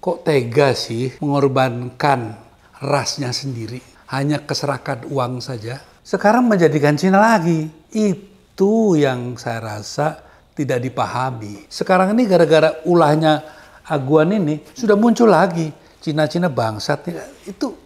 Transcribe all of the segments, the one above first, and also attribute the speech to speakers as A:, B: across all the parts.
A: Kok tega sih mengorbankan rasnya sendiri? Hanya keserakan uang saja. Sekarang menjadikan Cina lagi. Itu yang saya rasa tidak dipahami. Sekarang ini gara-gara ulahnya Aguan ini sudah muncul lagi. Cina-Cina bangsat. Itu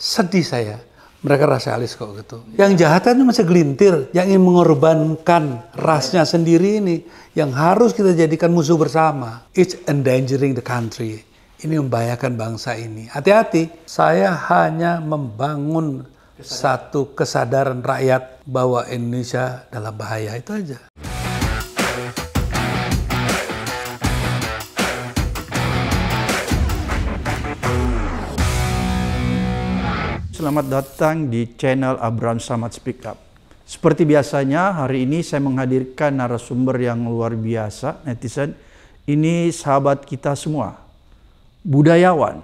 A: sedih saya. Mereka rasialis kok gitu. Yang jahat itu kan masih gelintir, yang ingin mengorbankan rasnya sendiri ini, yang harus kita jadikan musuh bersama. It's endangering the country ini membahayakan bangsa ini. Hati-hati, saya hanya membangun kesadaran. satu kesadaran rakyat bahwa Indonesia dalam bahaya itu aja.
B: Selamat datang di channel Abraham Samad Speak Up. Seperti biasanya, hari ini saya menghadirkan narasumber yang luar biasa, netizen. Ini sahabat kita semua, budayawan,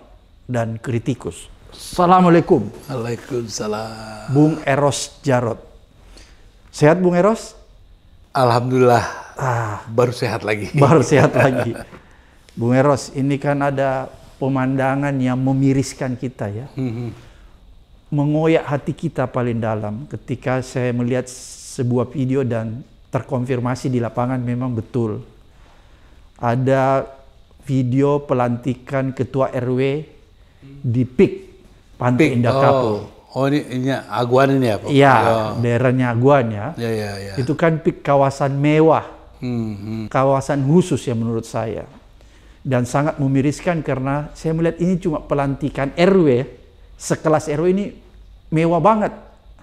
B: dan kritikus. Assalamualaikum.
A: Waalaikumsalam.
B: Bung Eros Jarot. Sehat Bung Eros? Alhamdulillah.
A: Ah, baru sehat lagi. Baru sehat lagi.
B: Bung Eros, ini kan ada pemandangan yang memiriskan kita ya. Hmm. Mengoyak hati kita paling dalam ketika saya melihat sebuah video dan terkonfirmasi di lapangan memang betul. Ada video pelantikan ketua RW di PIK Pantai Pik. Indah oh. Oh ini, ini Aguan ini apa? Ya, iya, oh. daerahnya Aguan ya. Ya, ya, ya. Itu kan PIK kawasan mewah, hmm, hmm. kawasan khusus ya menurut saya. Dan sangat memiriskan karena saya melihat ini cuma pelantikan RW, sekelas RW ini mewah banget,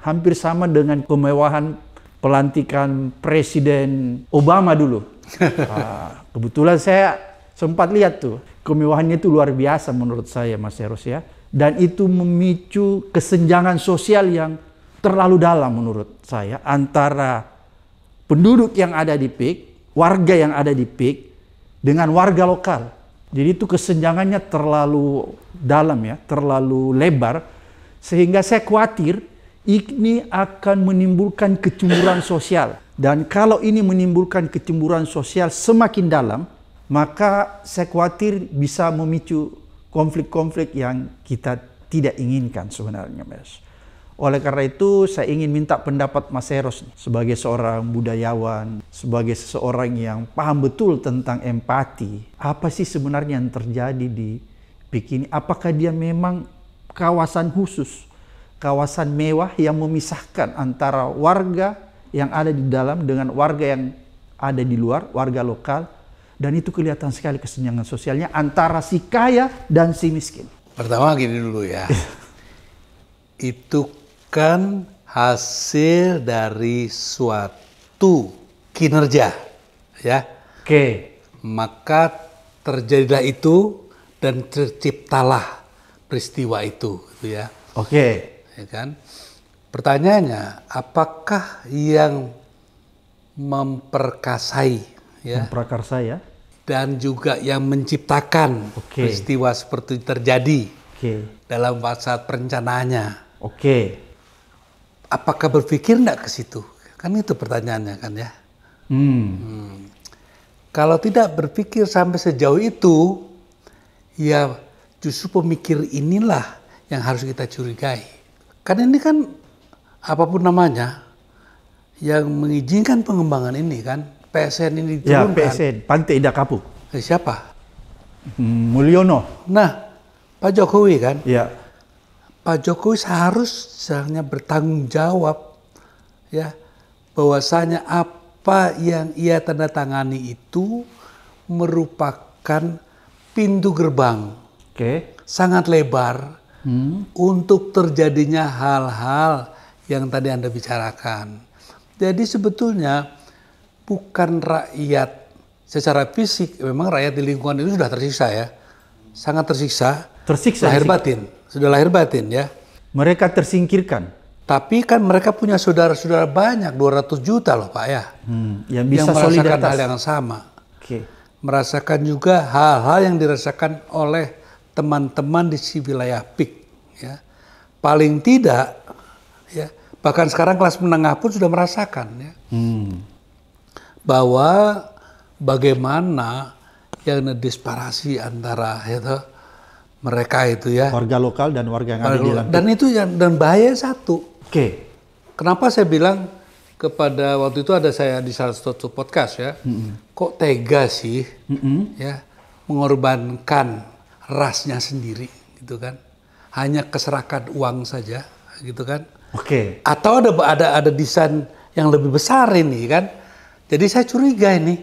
B: hampir sama dengan kemewahan pelantikan Presiden Obama dulu. Nah, kebetulan saya Sempat lihat tuh, kemewahannya itu luar biasa menurut saya Mas Eros ya. Dan itu memicu kesenjangan sosial yang terlalu dalam menurut saya antara penduduk yang ada di PIK, warga yang ada di PIK dengan warga lokal. Jadi itu kesenjangannya terlalu dalam ya, terlalu lebar sehingga saya khawatir ini akan menimbulkan kecemburuan sosial. Dan kalau ini menimbulkan kecemburuan sosial semakin dalam, maka saya khawatir bisa memicu konflik-konflik yang kita tidak inginkan sebenarnya, Mas. Oleh karena itu, saya ingin minta pendapat Mas Eros sebagai seorang budayawan, sebagai seseorang yang paham betul tentang empati. Apa sih sebenarnya yang terjadi di Bikini? Apakah dia memang kawasan khusus, kawasan mewah yang memisahkan antara warga yang ada di dalam dengan warga yang ada di luar, warga lokal, dan itu kelihatan sekali kesenjangan sosialnya antara si kaya dan si miskin.
A: Pertama gini dulu ya. itu kan hasil dari suatu kinerja ya. Oke. Okay. Maka terjadilah itu dan terciptalah peristiwa itu gitu ya. Oke. Okay. Ya kan? Pertanyaannya, apakah yang memperkasai ya? Memperkasai ya? dan juga yang menciptakan okay. peristiwa seperti terjadi okay. dalam saat perencanaannya. Oke. Okay. Apakah berpikir enggak ke situ? Kan itu pertanyaannya kan ya. Hmm. Hmm. Kalau tidak berpikir sampai sejauh itu, ya justru pemikir inilah yang harus kita curigai. Kan ini kan apapun namanya yang mengizinkan pengembangan ini kan PSN ini ya, diturunkan. Ya, PSN, Pantai Indah Kapuk. Eh, siapa? Hmm, Mulyono. Nah, Pak Jokowi kan? Ya. Pak Jokowi seharusnya bertanggung jawab ya bahwasanya apa yang ia tanda tangani itu merupakan pintu gerbang. Oke. Okay. Sangat lebar hmm. untuk terjadinya hal-hal yang tadi Anda bicarakan. Jadi sebetulnya bukan rakyat secara fisik memang rakyat di lingkungan itu sudah tersiksa ya sangat tersiksa tersiksa lahir batin sudah lahir batin ya mereka tersingkirkan tapi kan mereka punya saudara-saudara banyak 200 juta loh Pak ya. Hmm, yang bisa yang merasakan hal yang sama. Okay. Merasakan juga hal-hal yang dirasakan oleh teman-teman di si wilayah PIK ya. Paling tidak ya bahkan sekarang kelas menengah pun sudah merasakan ya. Hmm bahwa bagaimana yang disparasi antara itu mereka itu ya warga lokal dan warga yang ada di Dan itu yang dan bahaya satu. Oke. Okay. Kenapa saya bilang kepada waktu itu ada saya di salah satu podcast ya, mm -hmm. kok tega sih mm -hmm. ya mengorbankan rasnya sendiri gitu kan hanya keserakan uang saja gitu kan oke okay. atau ada ada ada desain yang lebih besar ini kan jadi saya curiga ini,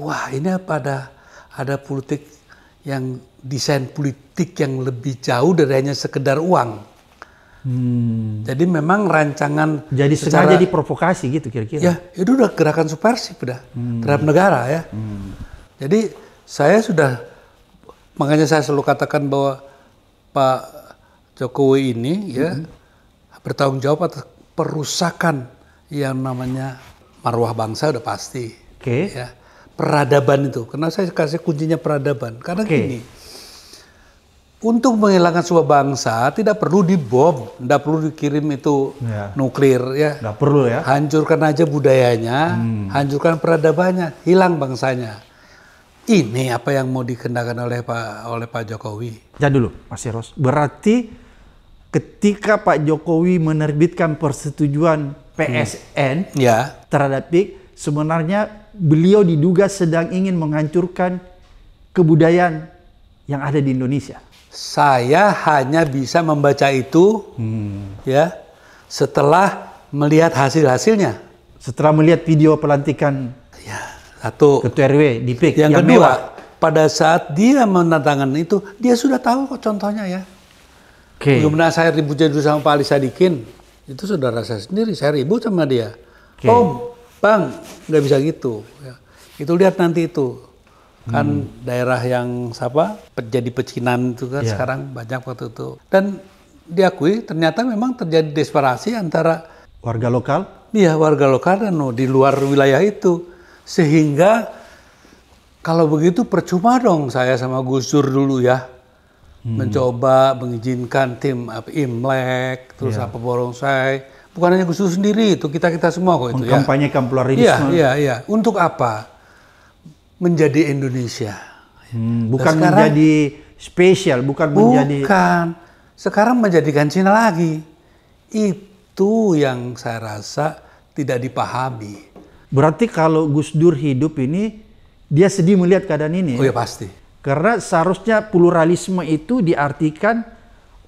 A: wah ini apa ada, ada politik yang desain politik yang lebih jauh dari hanya sekedar uang. Hmm. Jadi memang rancangan jadi secara, sengaja diprovokasi gitu kira-kira. Ya, itu udah gerakan subversif udah hmm. terhadap negara ya. Hmm. Jadi saya sudah makanya saya selalu katakan bahwa Pak Jokowi ini ya, hmm. ya bertanggung jawab atas perusakan yang namanya marwah bangsa udah pasti. Oke. Okay. Ya. Peradaban itu. Karena saya kasih kuncinya peradaban. Karena okay. gini. Untuk menghilangkan sebuah bangsa tidak perlu dibom, tidak perlu dikirim itu ya. nuklir ya. Tidak perlu ya. Hancurkan aja budayanya, hmm. hancurkan peradabannya, hilang bangsanya. Ini apa yang mau dikendalikan oleh Pak oleh Pak Jokowi. Jangan dulu, Mas Heros. Berarti ketika Pak Jokowi
B: menerbitkan persetujuan PSN hmm. ya. terhadap PIK, sebenarnya beliau diduga sedang ingin menghancurkan kebudayaan yang ada di
A: Indonesia. Saya hanya bisa membaca itu hmm. ya setelah melihat hasil-hasilnya. Setelah melihat video pelantikan ya, satu ketua RW di PIK yang, yang kedua mewah. pada saat dia menandatangani itu dia sudah tahu kok contohnya ya. Okay. Gimana saya ribut jadi sama Pak Ali Sadikin itu saudara saya sendiri saya ribut sama dia okay. om bang nggak bisa gitu ya. itu lihat nanti itu hmm. kan hmm. daerah yang siapa terjadi pecinan itu kan yeah. sekarang banyak waktu itu dan diakui ternyata memang terjadi desperasi antara warga lokal iya warga lokal dan di luar wilayah itu sehingga kalau begitu percuma dong saya sama Gus Dur dulu ya hmm. mencoba mengizinkan tim apa Imlek, terus yeah. apa Borongsai. Bukan hanya khusus sendiri, itu kita kita semua kok itu ya. Kampanyekan pluralisme. Iya, iya, iya. Untuk apa? Menjadi Indonesia.
B: Hmm, bukan sekarang, menjadi
A: spesial, bukan, bukan menjadi. Bukan. Sekarang menjadikan Cina lagi. Itu yang saya rasa tidak dipahami. Berarti kalau Gus Dur
B: hidup ini, dia sedih melihat keadaan ini. Oh ya pasti karena seharusnya pluralisme itu diartikan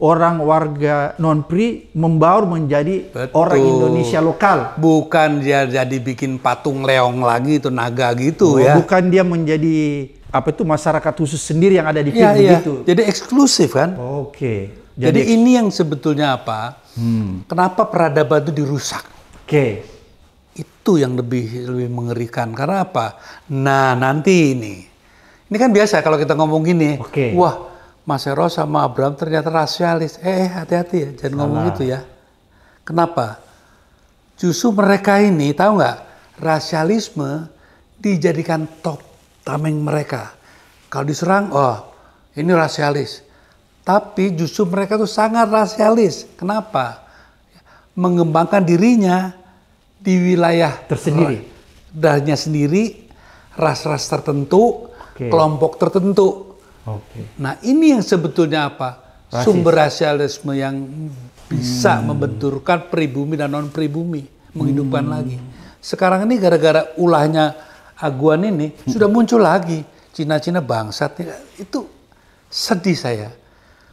B: orang warga non pri membaur menjadi Betul. orang Indonesia lokal.
A: Bukan dia jadi bikin patung leong lagi itu
B: naga gitu oh, ya. Bukan dia menjadi apa itu masyarakat khusus sendiri yang ada di film ya, ya. gitu.
A: Jadi eksklusif kan? Oke. Okay. Jadi, Jadi ini yang sebetulnya apa? Hmm. Kenapa peradaban itu dirusak? Oke. Okay. Itu yang lebih lebih mengerikan. Karena apa? Nah, nanti ini ini kan biasa kalau kita ngomong gini. Okay. Wah, Mas Hero sama Abraham ternyata rasialis. Eh, hati-hati ya, jangan Salah. ngomong gitu ya. Kenapa? Justru mereka ini, tahu nggak, rasialisme dijadikan top tameng mereka. Kalau diserang, oh ini rasialis. Tapi justru mereka tuh sangat rasialis. Kenapa? Mengembangkan dirinya di wilayah tersendiri. Dahnya sendiri, ras-ras tertentu, okay. kelompok tertentu. Okay. Nah ini yang sebetulnya apa Rasis. sumber rasialisme yang bisa hmm. membenturkan pribumi dan non pribumi menghidupkan hmm. lagi. Sekarang ini gara-gara ulahnya Aguan ini hmm. sudah muncul lagi Cina-Cina bangsat ya. itu sedih saya.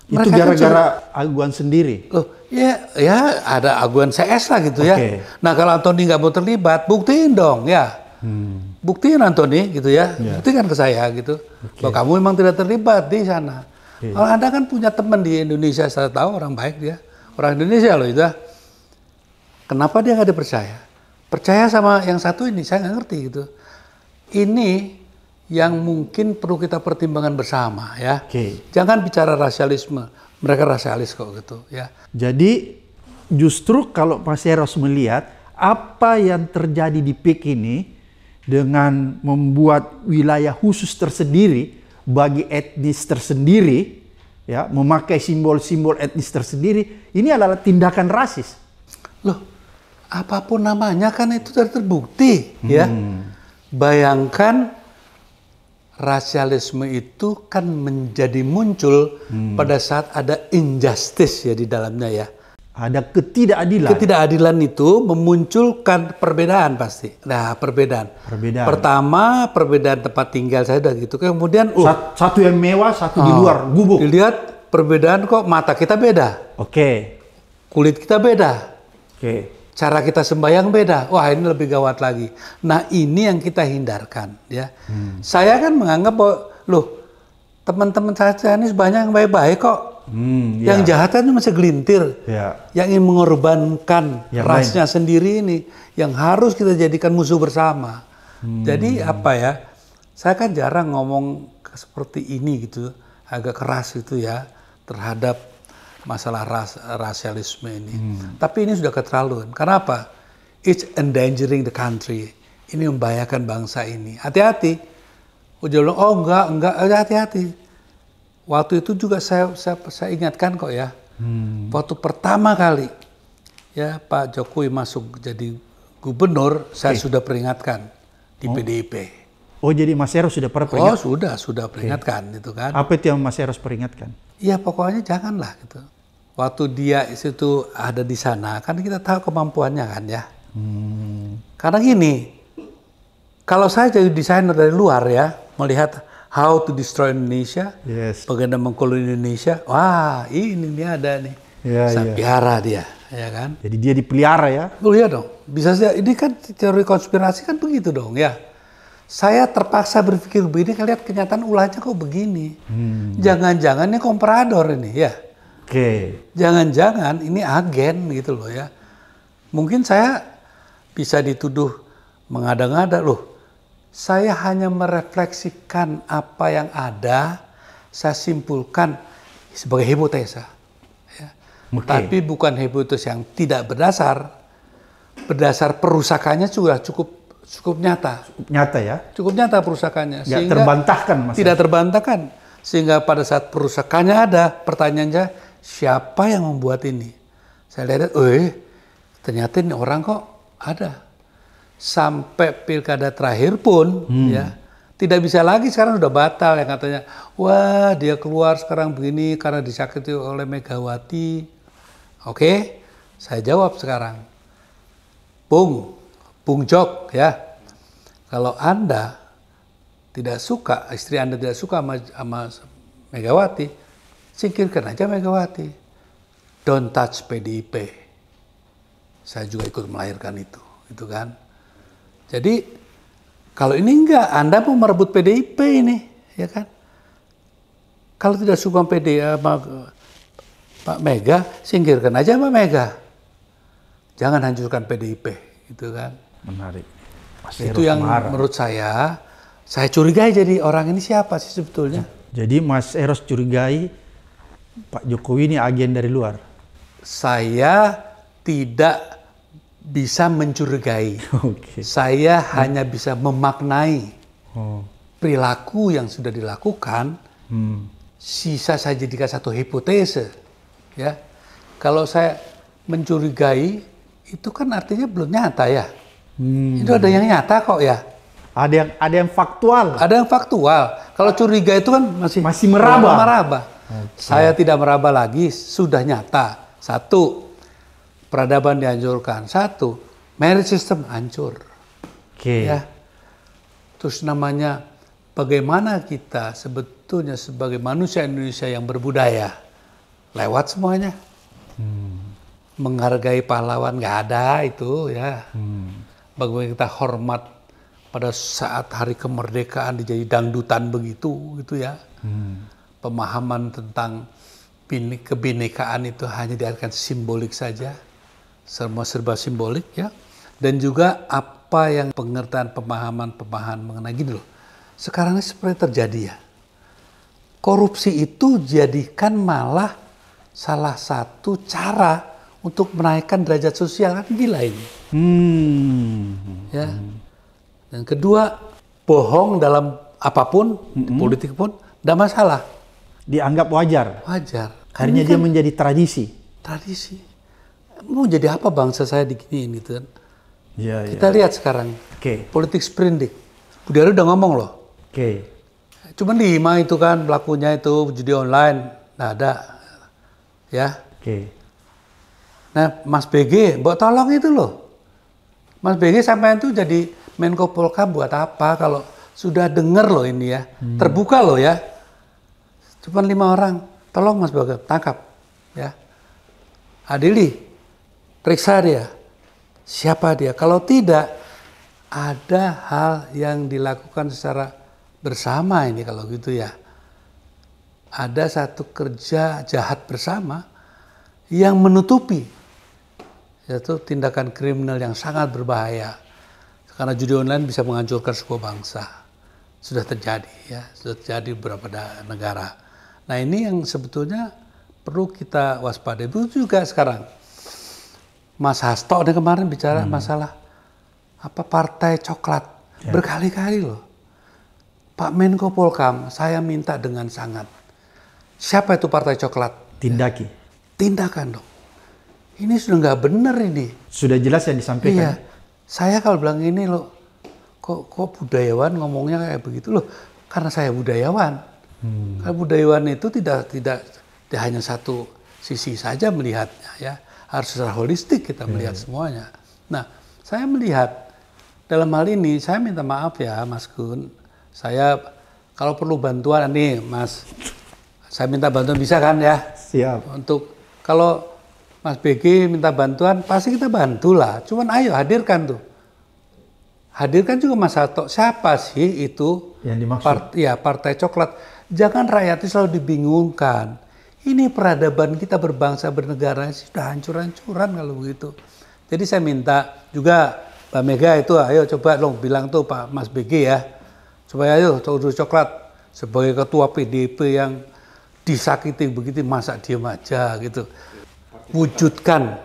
A: Mereka itu kan gara-gara Aguan sendiri. Oh ya, ya ada Aguan CS lah gitu okay. ya. Nah kalau Antoni nggak mau terlibat, buktiin dong ya. Hmm buktiin Antoni gitu ya, ya. buktikan ke saya gitu. Okay. Bahwa kamu memang tidak terlibat di sana. Yeah. Kalau Anda kan punya teman di Indonesia, saya tahu orang baik dia. Orang Indonesia loh itu. Kenapa dia nggak dipercaya? Percaya sama yang satu ini, saya nggak ngerti gitu. Ini yang mungkin perlu kita pertimbangkan bersama ya. Okay. Jangan bicara rasialisme, mereka rasialis kok gitu ya. Jadi justru
B: kalau Mas Eros melihat apa yang terjadi di PIK ini dengan membuat wilayah khusus tersendiri bagi etnis tersendiri, ya, memakai simbol-simbol etnis tersendiri, ini adalah tindakan rasis.
A: Loh, apapun namanya kan itu sudah terbukti, hmm. ya. Bayangkan rasialisme itu kan menjadi muncul hmm. pada saat ada injustice ya di dalamnya ya ada ketidakadilan. Ketidakadilan itu memunculkan perbedaan pasti. Nah, perbedaan. Perbedaan. Pertama, perbedaan tempat tinggal saya udah gitu. Kemudian uh, satu yang mewah, satu oh, di ah, luar gubuk. Dilihat perbedaan kok mata kita beda. Oke. Okay. Kulit kita beda. Oke. Okay. Cara kita sembahyang beda. Wah, ini lebih gawat lagi. Nah, ini yang kita hindarkan, ya. Hmm. Saya kan menganggap bahwa loh, teman-teman saya ini banyak yang baik-baik kok Hmm, ya. yang jahatnya kan itu masih gelintir. Ya. Yang ingin mengorbankan ya, rasnya main. sendiri ini yang harus kita jadikan musuh bersama. Hmm. Jadi apa ya? Saya kan jarang ngomong seperti ini gitu, agak keras itu ya terhadap masalah ras rasialisme ini. Hmm. Tapi ini sudah keterlaluan. Kenapa? It's endangering the country. Ini membahayakan bangsa ini. Hati-hati. Udah bilang, oh enggak, enggak, hati-hati Waktu itu juga saya saya, saya ingatkan kok ya. Hmm. Waktu pertama kali ya Pak Jokowi masuk jadi gubernur, saya sudah peringatkan di oh. PDIP. Oh jadi Mas Eros sudah pernah peringatkan? Oh sudah, sudah peringatkan okay. itu kan. Apa itu yang Mas Eros peringatkan? Iya pokoknya janganlah gitu. Waktu dia itu ada di sana, kan kita tahu kemampuannya kan ya. Hmm. Karena gini, kalau saya jadi desainer dari luar ya, melihat How to Destroy Indonesia, yes. bagaimana mengkoloni Indonesia. Wah, ini nih ada nih. Ya, Saya ya. dia, ya kan? Jadi dia dipelihara ya? Oh iya dong. Bisa saja. Ini kan teori konspirasi kan begitu dong ya. Saya terpaksa berpikir begini, lihat kenyataan ulahnya kok begini. jangan hmm. Jangan-jangan ini komprador ini ya. Oke. Okay. Jangan-jangan ini agen gitu loh ya. Mungkin saya bisa dituduh mengada-ngada loh saya hanya merefleksikan apa yang ada, saya simpulkan sebagai hipotesa. Ya. Okay. Tapi bukan hipotesa yang tidak berdasar. Berdasar perusakannya juga cukup cukup nyata. Cukup nyata ya. Cukup nyata perusakannya. Tidak terbantahkan mas. Tidak terbantahkan. Sehingga pada saat perusakannya ada pertanyaannya siapa yang membuat ini? Saya lihat, eh ternyata ini orang kok ada sampai pilkada terakhir pun hmm. ya tidak bisa lagi sekarang sudah batal yang katanya wah dia keluar sekarang begini karena disakiti oleh Megawati oke saya jawab sekarang Bung Bung Jok ya kalau anda tidak suka istri anda tidak suka sama, sama Megawati singkirkan aja Megawati don't touch PDIP saya juga ikut melahirkan itu itu kan jadi kalau ini enggak, Anda mau merebut PDIP ini, ya kan? Kalau tidak suka PD sama eh, Pak Mega, singkirkan aja Pak Mega. Jangan hancurkan PDIP, gitu kan? Menarik. Mas Itu yang marah. menurut saya, saya curigai jadi orang ini siapa sih sebetulnya? Ya, jadi Mas Eros curigai Pak Jokowi ini agen dari luar? Saya tidak bisa mencurigai. Okay. Saya hmm. hanya bisa memaknai oh. perilaku yang sudah dilakukan. Hmm. Sisa saja jika satu hipotese. Ya, kalau saya mencurigai itu kan artinya belum nyata ya. Hmm. Itu ada yang nyata kok ya. Ada yang ada yang faktual. Ada yang faktual. Kalau curiga itu kan masih masih meraba. Meraba. Okay. Saya tidak meraba lagi, sudah nyata. Satu, peradaban dihancurkan. Satu, marriage system hancur. Oke. Okay. Ya. Terus namanya bagaimana kita sebetulnya sebagai manusia Indonesia yang berbudaya lewat semuanya. Hmm. Menghargai pahlawan nggak ada itu ya. Hmm. Bagaimana kita hormat pada saat hari kemerdekaan dijadi dangdutan begitu gitu ya. Hmm. Pemahaman tentang kebinekaan itu hanya diartikan simbolik saja serba-serba simbolik ya. Dan juga apa yang pengertian pemahaman-pemahaman mengenai gini loh. Sekarang ini seperti terjadi ya. Korupsi itu jadikan malah salah satu cara untuk menaikkan derajat sosial kan gila ini. Hmm. Ya. Dan kedua, bohong dalam apapun, hmm. politik pun, tidak masalah. Dianggap wajar. Wajar. Akhirnya kan dia menjadi tradisi. Tradisi mau jadi apa bangsa saya diginiin gitu kan. Ya, ya. Kita ya. lihat sekarang. Oke. Okay. Politik sprindik. Ari udah ngomong loh. Oke. Okay. Cuman lima itu kan pelakunya itu judi online. Nah ada. Ya. Oke. Okay. Nah Mas BG, buat tolong itu loh. Mas BG sampai itu jadi Menko Polka buat apa kalau sudah denger loh ini ya. Hmm. Terbuka loh ya. Cuman lima orang. Tolong Mas BG tangkap. Ya. Adili, periksa dia. Siapa dia? Kalau tidak, ada hal yang dilakukan secara bersama ini kalau gitu ya. Ada satu kerja jahat bersama yang menutupi yaitu tindakan kriminal yang sangat berbahaya karena judi online bisa menghancurkan sebuah bangsa sudah terjadi ya sudah terjadi beberapa negara nah ini yang sebetulnya perlu kita waspadai itu juga sekarang Mas Hasto ada kemarin bicara hmm. masalah apa partai coklat ya. berkali-kali loh. Pak Menko Polkam, saya minta dengan sangat. Siapa itu partai coklat? Tindaki. Ya. Tindakan dong. Ini sudah nggak benar ini. Sudah jelas yang disampaikan. Iya. Saya kalau bilang ini loh, kok kok budayawan ngomongnya kayak begitu loh, karena saya budayawan. Hmm. Karena budayawan itu tidak tidak hanya satu sisi saja melihatnya ya harus secara holistik kita iya. melihat hmm. semuanya. Nah, saya melihat dalam hal ini saya minta maaf ya Mas Gun. Saya kalau perlu bantuan nih Mas, saya minta bantuan bisa kan ya? Siap. Untuk kalau Mas BG minta bantuan pasti kita bantulah. Cuman ayo hadirkan tuh. Hadirkan juga Mas Sato. Siapa sih itu? Yang dimaksud? Part, ya partai coklat. Jangan rakyat itu selalu dibingungkan ini peradaban kita berbangsa bernegara sudah hancur-hancuran kalau begitu. Jadi saya minta juga Pak Mega itu ayo coba dong bilang tuh Pak Mas BG ya. Coba ayo Coklat Coklat sebagai ketua PDIP yang disakiti begitu masa diam aja gitu. Wujudkan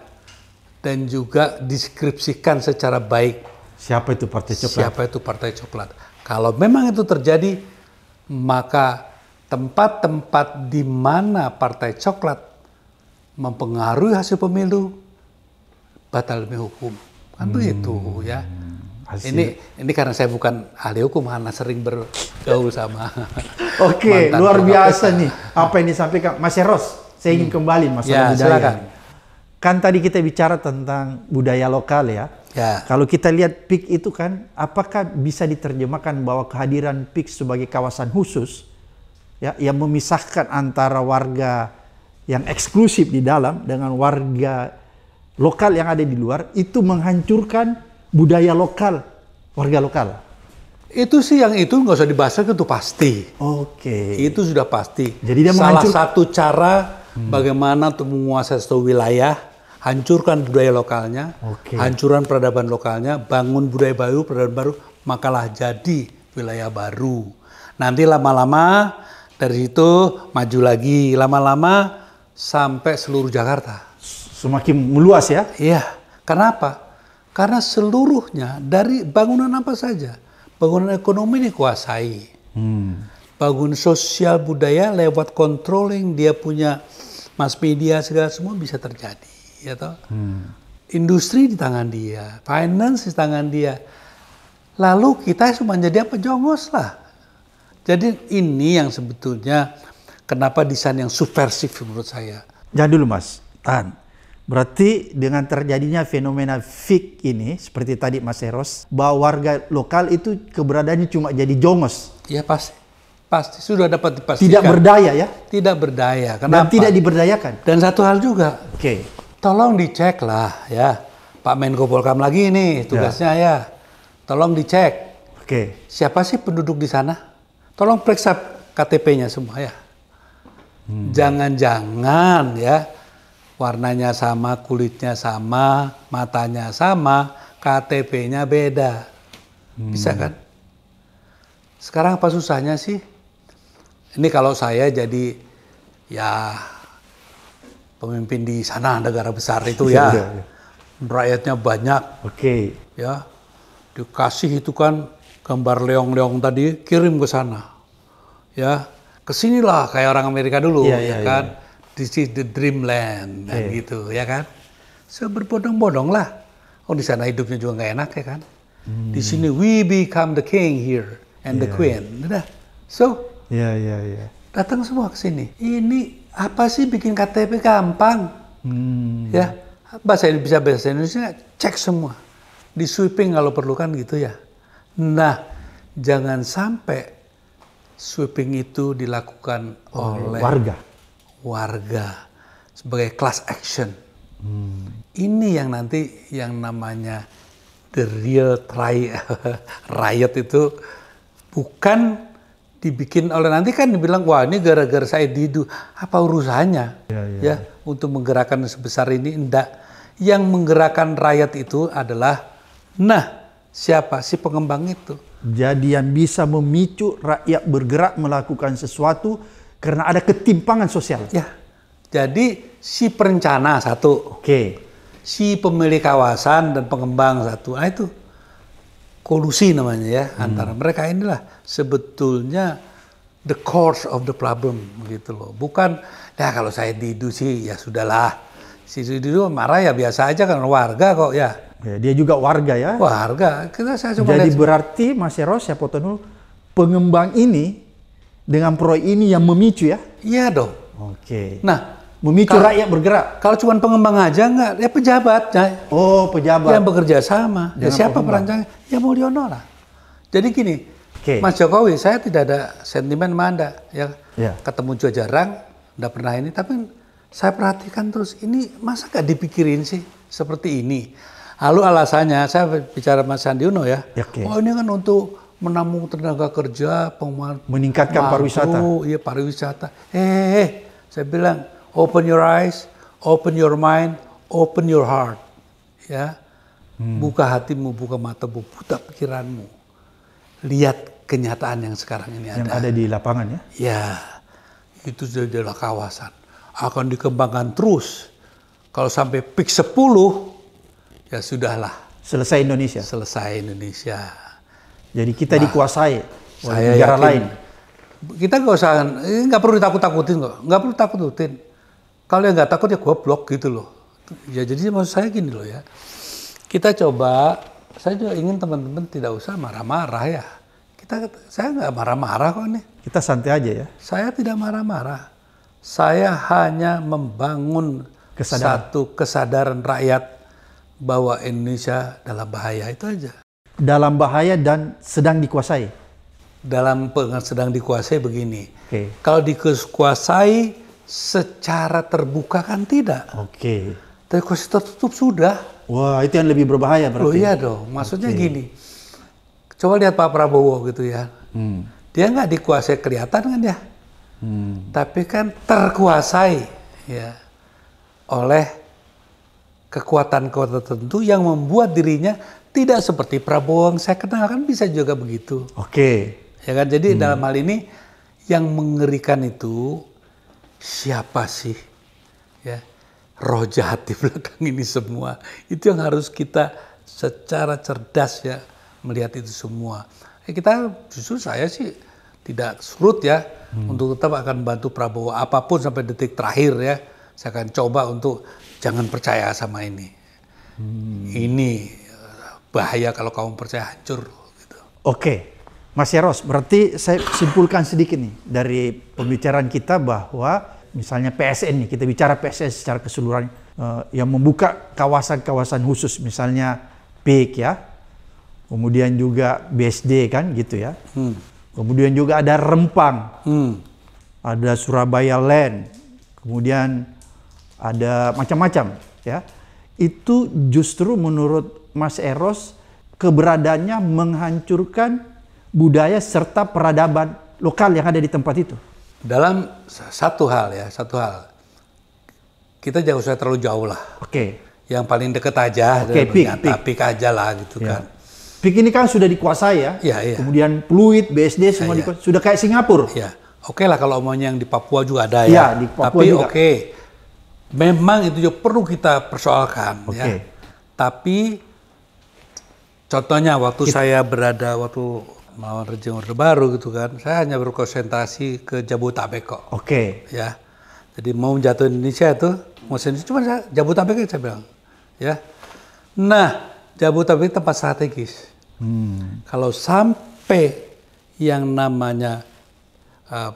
A: dan juga deskripsikan secara baik. Siapa itu Partai Coklat? Siapa itu Partai Coklat? Kalau memang itu terjadi, maka tempat-tempat di mana partai coklat mempengaruhi hasil pemilu batal demi hukum. Kan hmm. begitu ya. Hasil. Ini ini karena saya bukan ahli hukum, karena sering bergaul sama. Oke, luar biasa
B: nih apa yang disampaikan Mas Eros. Saya ingin hmm. kembali masalah ya, budaya. Silakan. Kan tadi kita bicara tentang budaya lokal ya. Ya. Kalau kita lihat PIK itu kan, apakah bisa diterjemahkan bahwa kehadiran PIK sebagai kawasan khusus ya, yang memisahkan antara warga yang eksklusif di dalam dengan warga lokal yang ada di luar itu menghancurkan budaya lokal warga lokal.
A: Itu sih yang itu nggak usah dibahas itu pasti. Oke. Okay. Itu sudah pasti. Jadi dia salah satu cara hmm. bagaimana untuk menguasai satu wilayah, hancurkan budaya lokalnya, okay. hancuran peradaban lokalnya, bangun budaya baru, peradaban baru, makalah jadi wilayah baru. Nanti lama-lama dari situ maju lagi lama-lama sampai seluruh Jakarta. Semakin meluas ya? Iya. Kenapa? Karena seluruhnya dari bangunan apa saja, bangunan ekonomi dikuasai. Hmm. Bangunan sosial budaya lewat controlling dia punya mass media segala semua bisa terjadi, ya toh. Hmm. Industri di tangan dia, finance di tangan dia. Lalu kita cuma jadi apa jongos lah jadi ini yang sebetulnya kenapa desain yang subversif menurut saya. Jangan dulu Mas, tahan. Berarti dengan terjadinya
B: fenomena fik ini, seperti tadi Mas Eros, bahwa warga lokal itu keberadaannya cuma
A: jadi jongos. Iya pasti. Pasti sudah dapat dipastikan. Tidak berdaya ya? Tidak berdaya. Kenapa? Dan tidak diberdayakan. Dan satu hal juga. Oke. Okay. Tolong dicek lah ya. Pak Menko Polkam lagi ini tugasnya ya. ya. Tolong dicek. Oke. Okay. Siapa sih penduduk di sana? Tolong periksa KTP-nya semua ya. Hmm. Jangan-jangan hmm. ya warnanya sama, kulitnya sama, matanya sama, KTP-nya beda. Hmm. Bisa kan? Sekarang apa susahnya sih? Ini kalau saya jadi ya pemimpin di sana negara besar itu ya. Iya, iya. Rakyatnya banyak. Oke. Okay. Ya. Dikasih itu kan gambar leong-leong tadi kirim ke sana ya kesinilah kayak orang Amerika dulu yeah, iya, ya kan yeah. this is the dreamland dan iya. gitu ya kan so bondong lah oh di sana hidupnya juga nggak enak ya kan hmm. di sini we become the king here and yeah. the iya. queen udah so ya yeah, ya yeah, ya yeah. datang semua ke sini ini apa sih bikin KTP gampang hmm. ya bahasa bisa bahasa Indonesia cek semua di sweeping kalau perlu kan gitu ya nah jangan sampai sweeping itu dilakukan oh, oleh, warga. Warga sebagai class action. Hmm. Ini yang nanti yang namanya the real try, riot itu bukan dibikin oleh nanti kan dibilang wah ini gara-gara saya didu apa urusannya ya, ya. ya, ya. untuk menggerakkan sebesar ini enggak yang menggerakkan rakyat itu adalah nah siapa si pengembang itu jadi yang
B: bisa memicu rakyat bergerak melakukan sesuatu karena ada ketimpangan sosial.
A: Ya. Jadi si perencana satu. Oke. Okay. Si pemilik kawasan dan pengembang satu. Nah itu kolusi namanya ya hmm. antara mereka inilah sebetulnya the cause of the problem gitu loh. Bukan ya kalau saya didusi ya sudahlah Si itu marah ya biasa aja kan warga kok ya. ya dia juga warga ya. Warga. Kita saya cuma Jadi berarti Mas Eros ya Potonu
B: pengembang ini dengan proyek ini yang memicu ya? Iya
A: dong. Oke. Nah, memicu kalau, rakyat bergerak. Kalau cuma pengembang aja nggak, ya pejabat. Ya. Oh, pejabat. Yang bekerja sama. ya siapa perancangnya? Ya Mulyono lah. Jadi gini, okay. Mas Jokowi, saya tidak ada sentimen manda. Ya, ya. ketemu juga jarang, tidak pernah ini. Tapi saya perhatikan terus ini masa gak dipikirin sih seperti ini. Lalu alasannya saya bicara Mas Sandi Uno ya. Okay. Oh ini kan untuk menampung tenaga kerja, pengumuman meningkatkan mampu, pariwisata. Iya pariwisata. Eh, eh, eh saya bilang open your eyes, open your mind, open your heart. Ya. Hmm. Buka hatimu, buka matamu, buka pikiranmu. Lihat kenyataan yang sekarang ini yang ada. ada
B: di lapangan ya.
A: Ya. Itu sudah kawasan akan dikembangkan terus. Kalau sampai peak 10, ya sudahlah. Selesai Indonesia. Selesai Indonesia. Jadi kita nah, dikuasai oleh negara yakin, lain. Kita nggak usah, nggak perlu ditakut-takutin kok. Nggak perlu takut-takutin. Kalau yang nggak takut ya blok gitu loh. Ya jadi maksud saya gini loh ya. Kita coba, saya juga ingin teman-teman tidak usah marah-marah ya. Kita, saya nggak marah-marah kok nih. Kita santai aja ya. Saya tidak marah-marah saya hanya membangun kesadaran. satu kesadaran rakyat bahwa Indonesia dalam bahaya itu aja. Dalam bahaya dan sedang dikuasai. Dalam sedang dikuasai begini. Okay. Kalau dikuasai secara terbuka kan tidak. Oke. Okay. Tapi kalau tertutup sudah. Wah,
B: itu yang lebih berbahaya berarti. Oh iya dong. Maksudnya okay. gini.
A: Coba lihat Pak Prabowo gitu ya. Hmm. Dia nggak dikuasai kelihatan kan ya? hmm. tapi kan terkuasai ya oleh kekuatan-kekuatan tertentu yang membuat dirinya tidak seperti Prabowo yang saya kenal kan bisa juga begitu. Oke. Okay. Ya kan jadi hmm. dalam hal ini yang mengerikan itu siapa sih ya roh jahat di belakang ini semua itu yang harus kita secara cerdas ya melihat itu semua. Eh, kita justru saya sih tidak surut ya hmm. untuk tetap akan bantu Prabowo apapun sampai detik terakhir ya. Saya akan coba untuk jangan percaya sama ini. Hmm. Ini eh, bahaya kalau kamu percaya hancur. Gitu. Oke, Mas
B: Yeros berarti saya simpulkan sedikit nih dari pembicaraan kita bahwa misalnya PSN nih kita bicara PSN secara keseluruhan uh, yang membuka kawasan-kawasan khusus misalnya PIK ya kemudian juga BSD kan gitu ya. Hmm. Kemudian juga ada Rempang, hmm. ada Surabaya Land, kemudian ada macam-macam ya. Itu justru menurut Mas Eros keberadaannya menghancurkan budaya serta peradaban lokal yang ada di tempat itu.
A: Dalam satu hal ya, satu hal. Kita jangan usah terlalu jauh lah. Oke. Okay. Yang paling deket aja, okay, pik, pik. pik aja lah gitu yeah. kan.
B: Speak ini kan sudah dikuasai ya. ya, ya. Kemudian Pluit, BSD iya, semua ya, ya. sudah kayak Singapura.
A: Ya. Oke okay lah kalau omongnya yang di Papua juga ada ya. ya di Papua Tapi oke. Okay, memang itu juga perlu kita persoalkan okay. ya. Tapi contohnya waktu It, saya berada waktu melawan rejim Orde Baru gitu kan, saya hanya berkonsentrasi ke Jabodetabek kok. Oke. Okay. Ya. Jadi mau jatuh Indonesia itu, mau Indonesia cuma saya Jabodetabek saya bilang. Ya. Nah, Jabodetabek tempat strategis. Hmm. Kalau sampai yang namanya uh,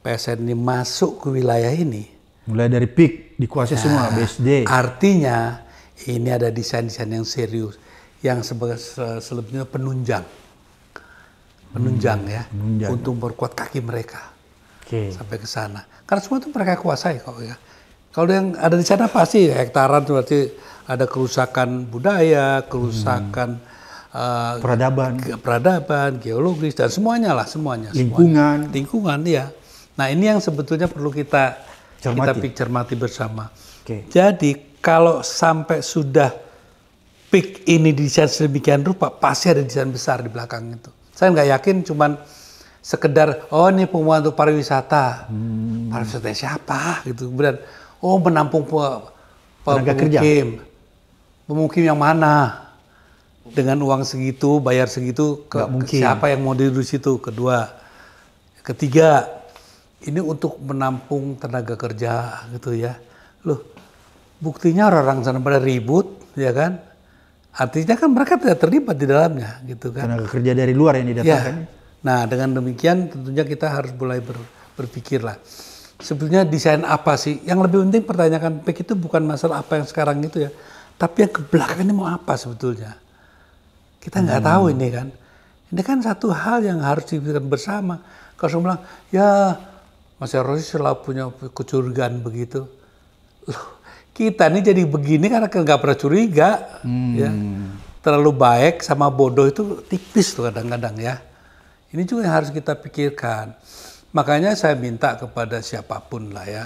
A: PSN ini masuk ke wilayah ini, mulai dari PIK dikuasai nah, semua BSD. Artinya ini ada desain-desain yang serius, yang sebagai selebihnya penunjang, penunjang hmm, ya, penunjang. untuk memperkuat kaki mereka okay. sampai ke sana. Karena semua itu mereka kuasai kok ya. Kalau yang ada di sana pasti ya, hektaran berarti ada kerusakan budaya, kerusakan hmm Eh, peradaban, ge peradaban, geologis dan semuanya lah semuanya. Lingkungan, semuanya. lingkungan ya. Nah ini yang sebetulnya perlu kita cermati. kita cermati bersama. Okay. Jadi kalau sampai sudah pik ini desain sedemikian rupa, pasti ada desain besar di belakang itu. Saya nggak yakin cuman sekedar oh ini pemuda untuk pariwisata, hmm. pariwisata siapa gitu, kemudian oh menampung pe, pe, pemukim, kerja. pemukim yang mana, dengan uang segitu bayar segitu ke, mungkin. siapa yang mau duduk situ kedua ketiga ini untuk menampung tenaga kerja gitu ya loh buktinya orang-orang sana pada ribut ya kan artinya kan mereka tidak terlibat di dalamnya gitu kan tenaga kerja dari luar yang ya. didatangkan ya. nah dengan demikian tentunya kita harus mulai ber, berpikir lah sebetulnya desain apa sih yang lebih penting pertanyaan baik itu bukan masalah apa yang sekarang itu ya tapi yang ke belakang ini mau apa sebetulnya kita nggak hmm. tahu ini kan. Ini kan satu hal yang harus dipikirkan bersama. Kalau saya bilang, ya Mas Erosi selalu punya kecurigaan begitu. Loh, kita ini jadi begini karena nggak pernah curiga. Hmm. Ya. Terlalu baik sama bodoh itu tipis tuh kadang-kadang ya. Ini juga yang harus kita pikirkan. Makanya saya minta kepada siapapun lah ya.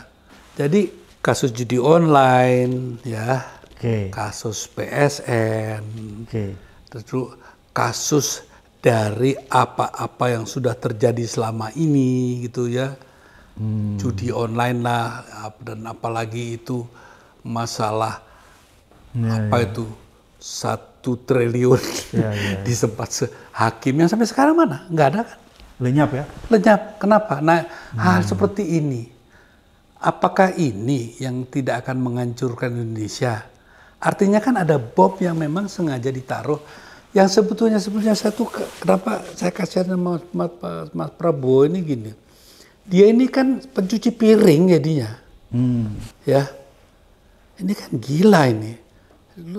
A: Jadi kasus judi online ya, okay. kasus PSN, okay kasus dari apa-apa yang sudah terjadi selama ini gitu ya hmm. judi online lah dan apalagi itu masalah ya, apa ya. itu satu triliun ya, ya, ya. di hakim yang sampai sekarang mana nggak ada kan lenyap ya lenyap kenapa nah hmm. hal seperti ini apakah ini yang tidak akan menghancurkan Indonesia Artinya kan ada bom yang memang sengaja ditaruh yang sebetulnya sebetulnya saya tuh kenapa saya kasihan sama Mas, Mas, Mas Prabowo ini gini. Dia ini kan pencuci piring jadinya. Hmm. Ya. Ini kan gila ini.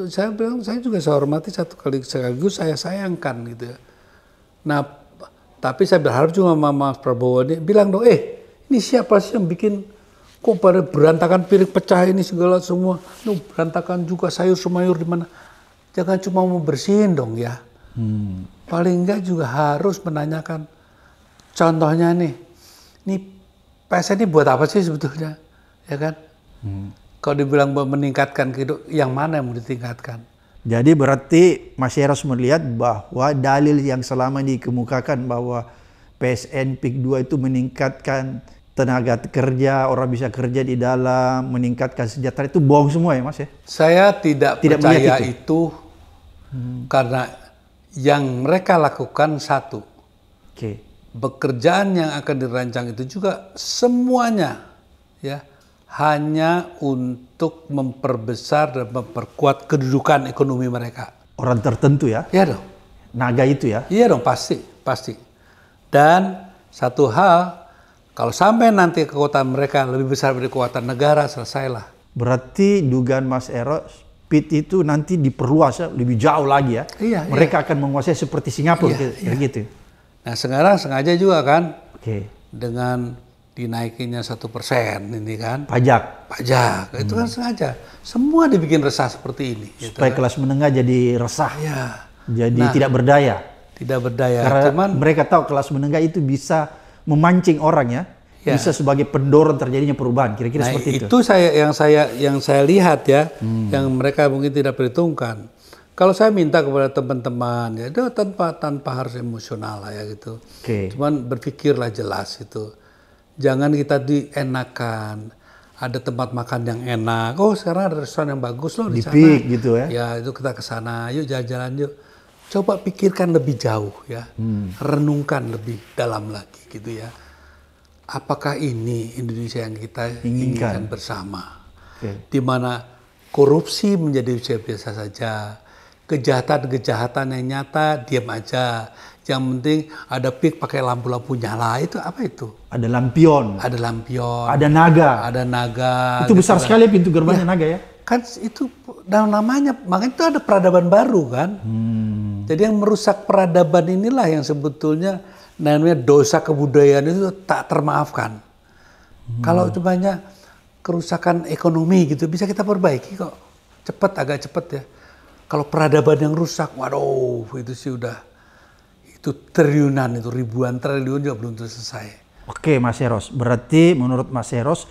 A: Saya bilang saya juga saya hormati satu kali sekaligus saya sayangkan gitu. Ya. Nah, tapi saya berharap juga sama Mas Prabowo ini bilang dong, eh ini siapa sih yang bikin kok pada berantakan piring pecah ini segala semua, lu berantakan juga sayur semayur di mana. Jangan cuma mau bersihin dong ya. Hmm. Paling enggak juga harus menanyakan. Contohnya nih, ini PS ini buat apa sih sebetulnya, ya kan? Hmm. Kalau dibilang meningkatkan hidup, yang mana yang mau ditingkatkan?
B: Jadi berarti masih harus melihat bahwa dalil yang selama dikemukakan bahwa PSN PIK 2 itu meningkatkan tenaga kerja, orang bisa kerja di dalam, meningkatkan sejahtera itu bohong semua ya Mas ya? Saya tidak, tidak percaya itu,
A: itu hmm. karena yang mereka lakukan satu. Oke. Okay. Bekerjaan yang akan dirancang itu juga semuanya ya hanya untuk memperbesar dan memperkuat kedudukan ekonomi mereka. Orang tertentu ya? Iya dong. Naga itu ya? Iya dong pasti, pasti. Dan satu hal kalau sampai nanti kekuatan mereka lebih besar dari kekuatan negara, selesailah.
B: Berarti dugaan Mas Ero, PIT itu nanti diperluas
A: ya, lebih jauh lagi ya. Iya, iya. mereka iya. akan menguasai seperti Singapura iya, gitu. Iya. gitu. Nah sekarang sengaja juga kan, okay. dengan dinaikinnya satu persen ini kan.
B: Pajak. Pajak
A: hmm. itu kan hmm. sengaja. Semua dibikin resah seperti ini. Gitu kan. Supaya gitu kelas
B: menengah jadi resah. Iya. Jadi nah, tidak berdaya.
A: Tidak berdaya.
B: Karena Cuman, mereka tahu kelas menengah itu bisa memancing orang ya, ya. bisa sebagai pendorong terjadinya perubahan. Kira-kira nah, seperti itu. Itu
A: saya yang saya yang saya lihat ya, hmm. yang mereka mungkin tidak perhitungkan. Kalau saya minta kepada teman-teman ya itu tanpa tanpa harus emosional lah ya gitu. Okay. Cuman berpikirlah jelas itu. Jangan kita dienakan ada tempat makan yang enak. Oh, sekarang ada restoran yang bagus loh di, sana. gitu ya. Ya, itu kita ke sana. Yuk jalan-jalan yuk. Coba pikirkan lebih jauh ya. Hmm. Renungkan lebih dalam lagi gitu ya. Apakah ini Indonesia yang kita inginkan, inginkan bersama? Okay. Di mana korupsi menjadi biasa-biasa saja, kejahatan-kejahatan yang nyata diam aja. Yang penting ada pik pakai lampu-lampu nyala itu apa itu? Ada lampion. Ada lampion. Ada naga. Ada naga. Itu gitu besar kan. sekali pintu gerbangnya iya. naga ya. Kan itu dalam namanya makanya itu ada peradaban baru kan. Hmm. Jadi yang merusak peradaban inilah yang sebetulnya Nah, namanya dosa kebudayaan itu tak termaafkan. Hmm. Kalau cumanya kerusakan ekonomi gitu bisa kita perbaiki kok. Cepat agak cepat ya. Kalau peradaban yang rusak, waduh itu sih udah itu triliunan itu ribuan triliun juga belum selesai. Oke Mas Eros, berarti menurut Mas Eros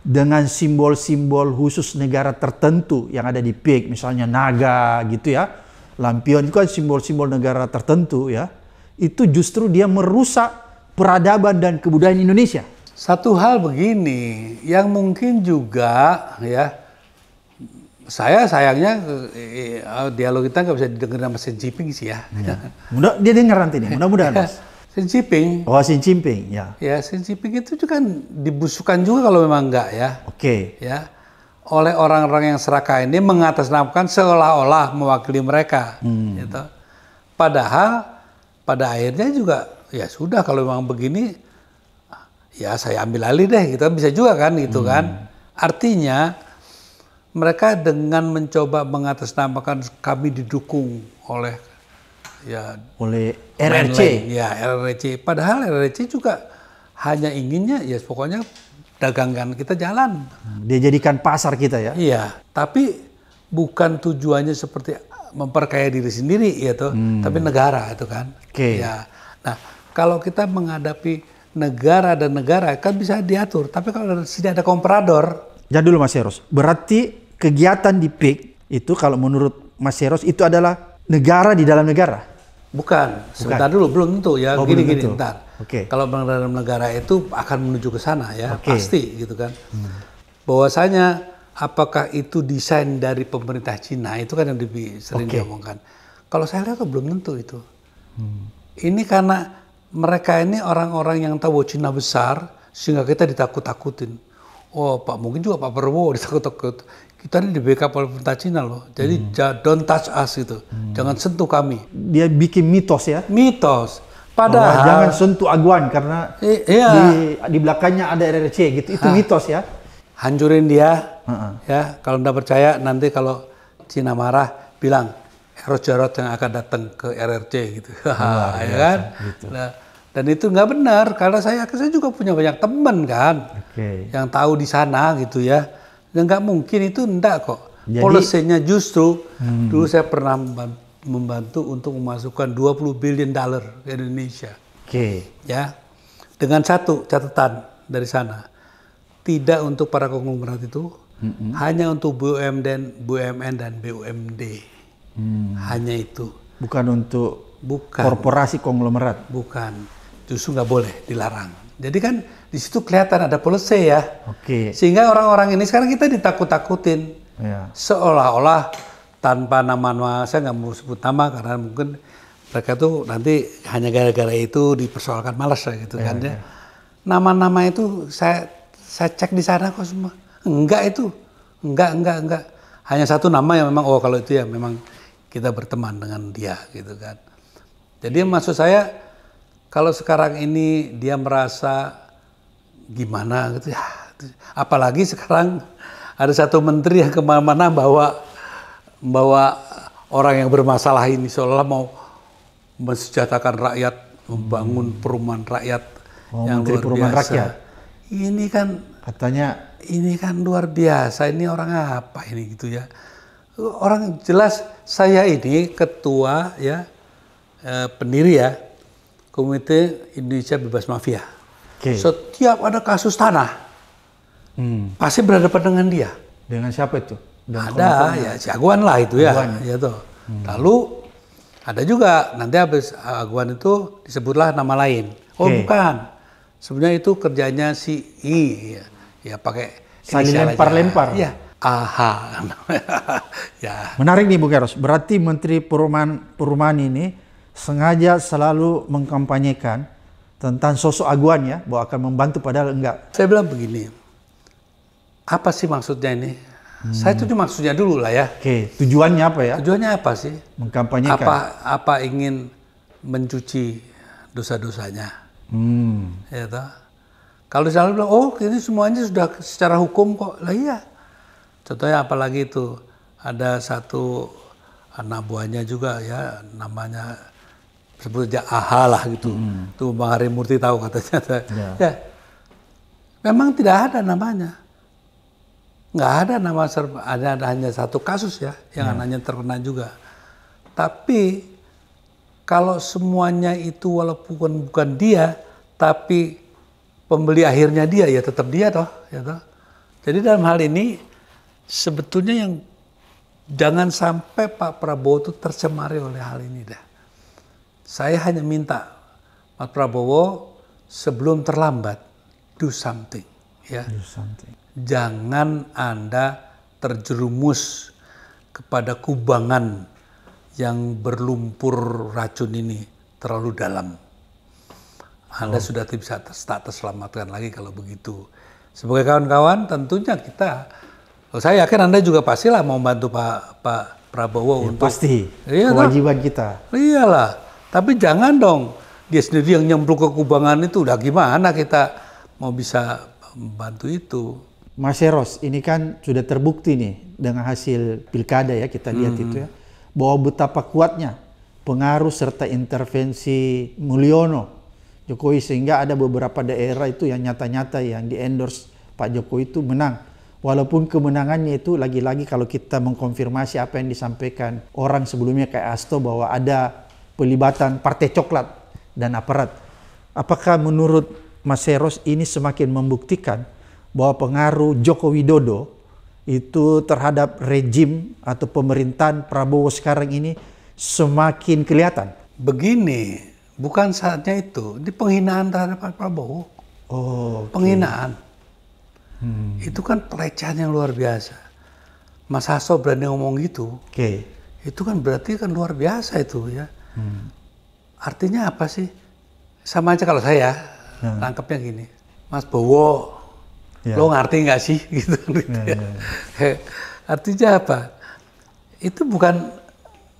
A: dengan
B: simbol-simbol khusus negara tertentu yang ada di PIK, misalnya naga gitu ya, lampion itu kan simbol-simbol negara tertentu ya itu justru dia merusak
A: peradaban dan kebudayaan Indonesia. Satu hal begini yang mungkin juga ya saya sayangnya eh, eh, dialog kita nggak bisa didengar sama Xi Jinping sih ya. ya. Mudah dia dengar nanti nih, mudah-mudahan ya. mas. Xi Jinping. Oh Xi Jinping ya. Ya Xi Jinping itu juga dibusukan juga kalau memang nggak ya. Oke. Okay. Ya oleh orang-orang yang serakah ini mengatasnamakan seolah-olah mewakili mereka. Hmm. Gitu. Padahal pada akhirnya juga ya sudah kalau memang begini ya saya ambil alih deh kita gitu. bisa juga kan gitu kan. hmm. kan artinya mereka dengan mencoba mengatasnamakan kami didukung oleh ya oleh RRC ya RRC padahal RRC juga hanya inginnya ya pokoknya dagangan kita jalan. Dia jadikan pasar kita ya? Iya, tapi bukan tujuannya seperti memperkaya diri sendiri ya tuh, hmm. tapi negara itu kan. Oke. Okay. Ya. Nah, kalau kita menghadapi negara dan negara kan bisa diatur, tapi kalau di sini ada komprador. Ya dulu Mas Heros, berarti kegiatan di PIK itu kalau menurut Mas Heros
B: itu adalah negara di dalam negara?
A: Bukan, sebentar Bukan. dulu belum tentu ya. Oh, gini gini ntar. Oke. Okay. Kalau dalam negara itu akan menuju ke sana ya, okay. pasti gitu kan. Hmm. Bahwasanya apakah itu desain dari pemerintah Cina itu kan yang lebih sering okay. diomongkan. Kalau saya lihat belum tentu itu. Hmm. Ini karena mereka ini orang-orang yang tahu Cina besar sehingga kita ditakut-takutin. Oh Pak mungkin juga Pak Prabowo ditakut-takut. Kita ini di backup oleh pemerintah Cina loh. Jadi hmm. don't touch us itu. Hmm. Jangan sentuh kami. Dia bikin mitos ya? Mitos. Padahal oh, jangan sentuh aguan karena iya. di, di belakangnya ada RRC gitu. Itu ah. mitos ya hancurin dia. Uh-uh. Ya, kalau Anda percaya nanti kalau Cina marah bilang Eros Jarot yang akan datang ke RRC gitu. Nah, ya kan? Gitu. Nah, dan itu nggak benar karena saya saya juga punya banyak teman kan okay. yang tahu di sana gitu ya. Dan ya nggak mungkin itu enggak kok. Jadi, Polisinya justru hmm. dulu saya pernah membantu untuk memasukkan 20 billion dollar ke Indonesia. Oke. Okay. Ya. Dengan satu catatan dari sana tidak untuk para konglomerat itu, mm-hmm. hanya untuk BUMN, BUMN dan BUMD. Mm. Hanya itu. Bukan untuk Bukan. korporasi konglomerat. Bukan. Justru nggak boleh, dilarang. Jadi kan di situ kelihatan ada polisi ya. Oke. Sehingga orang-orang ini sekarang kita ditakut-takutin. Yeah. Seolah-olah tanpa nama-nama, saya nggak mau sebut nama karena mungkin mereka tuh nanti hanya gara-gara itu dipersoalkan malas lah gitu yeah, kan ya. ya. Nama-nama itu saya saya cek di sana kok semua. Enggak itu. Enggak, enggak, enggak. Hanya satu nama yang memang, oh kalau itu ya memang kita berteman dengan dia gitu kan. Jadi maksud saya, kalau sekarang ini dia merasa gimana gitu ya. Apalagi sekarang ada satu menteri yang kemana-mana bawa bawa orang yang bermasalah ini seolah mau mensejahterakan rakyat, membangun perumahan rakyat oh, yang menteri luar perumahan biasa. rakyat ini kan katanya ini kan luar biasa ini orang apa ini gitu ya orang jelas saya ini ketua ya eh, pendiri ya Komite Indonesia Bebas Mafia okay. setiap ada kasus tanah hmm. pasti berhadapan dengan dia dengan siapa itu dengan ada ya jagoan lah itu jagoan. Ya, ya ya hmm. lalu ada juga nanti habis aguan itu disebutlah nama lain oh okay. bukan Sebenarnya itu kerjanya si I ya, ya pakai saling lempar-lempar. Ya. Aha. ya.
B: Menarik nih Bu Keros. Berarti Menteri Perumahan Perumahan ini sengaja selalu mengkampanyekan tentang sosok aguan ya bahwa akan membantu padahal enggak. Saya bilang begini.
A: Apa sih maksudnya ini? Hmm. Saya tuju maksudnya dulu lah ya. Oke, tujuannya apa ya? Tujuannya apa sih? Mengkampanyekan. Apa apa ingin mencuci dosa-dosanya? Hmm. Ya toh. Kalau misalnya bilang, oh ini semuanya sudah secara hukum kok. Lah iya. Contohnya apalagi itu ada satu anak buahnya juga ya namanya sebut aja aha lah gitu. Hmm. Bang Hari Murti tahu katanya. Ya. ya. Memang tidak ada namanya nggak ada nama serba, ada, ada hanya satu kasus ya yang ya. anaknya terkena juga. Tapi kalau semuanya itu walaupun bukan dia, tapi pembeli akhirnya dia, ya tetap dia toh. Ya toh. Jadi dalam hal ini sebetulnya yang jangan sampai Pak Prabowo itu tercemari oleh hal ini dah. Saya hanya minta Pak Prabowo sebelum terlambat do something ya. Do something. Jangan Anda terjerumus kepada kubangan yang berlumpur racun ini terlalu dalam. Anda oh. sudah tidak bisa tak terselamatkan lagi kalau begitu. Sebagai kawan-kawan, tentunya kita, oh, saya yakin Anda juga pastilah mau membantu Pak Pak Prabowo ya, untuk pasti iya kewajiban kita. Iyalah, tapi jangan dong dia sendiri yang nyemplung ke kubangan itu udah gimana kita mau bisa membantu itu. Mas Eros,
B: ini kan sudah terbukti nih dengan hasil pilkada ya kita lihat hmm. itu ya bahwa betapa kuatnya pengaruh serta intervensi Mulyono Jokowi sehingga ada beberapa daerah itu yang nyata-nyata yang di-endorse Pak Jokowi itu menang. Walaupun kemenangannya itu lagi-lagi kalau kita mengkonfirmasi apa yang disampaikan orang sebelumnya kayak Asto bahwa ada pelibatan partai coklat dan aparat. Apakah menurut Mas Heros ini semakin membuktikan bahwa pengaruh Joko Widodo itu terhadap rejim atau pemerintahan Prabowo sekarang ini
A: semakin kelihatan. Begini, bukan saatnya itu. Di penghinaan terhadap Pak Prabowo. Oh, okay. penghinaan. Hmm. Itu kan pelecehan yang luar biasa. Mas Hasso berani ngomong gitu. Oke. Okay. Itu kan berarti kan luar biasa itu ya. Hmm. Artinya apa sih? Sama aja kalau saya hmm. tangkapnya gini. Mas Bowo Ya. lo ngerti nggak sih gitu, gitu ya, ya. artinya apa itu bukan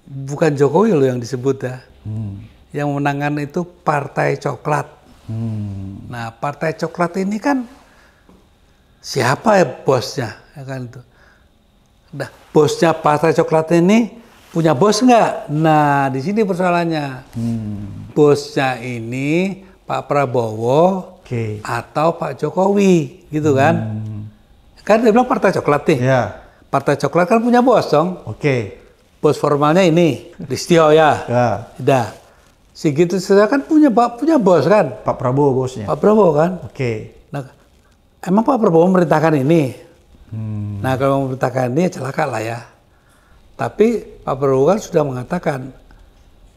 A: bukan Jokowi lo yang disebut ya hmm. yang menangan itu partai coklat hmm. nah partai coklat ini kan siapa ya bosnya ya kan itu nah bosnya partai coklat ini punya bos nggak nah di sini persoalannya hmm. bosnya ini Pak Prabowo okay. atau Pak Jokowi gitu kan. Hmm. Kan dia bilang partai coklat nih. Ya. Partai coklat kan punya bos dong. Oke. Okay. Bos formalnya ini, Listio ya. Ya. Sudah. Segitu saya kan punya punya bos kan. Pak Prabowo bosnya. Pak Prabowo kan. Oke. Okay. Nah, emang Pak Prabowo memerintahkan ini. Hmm. Nah kalau memerintahkan ini ya celaka lah ya. Tapi Pak Prabowo kan sudah mengatakan,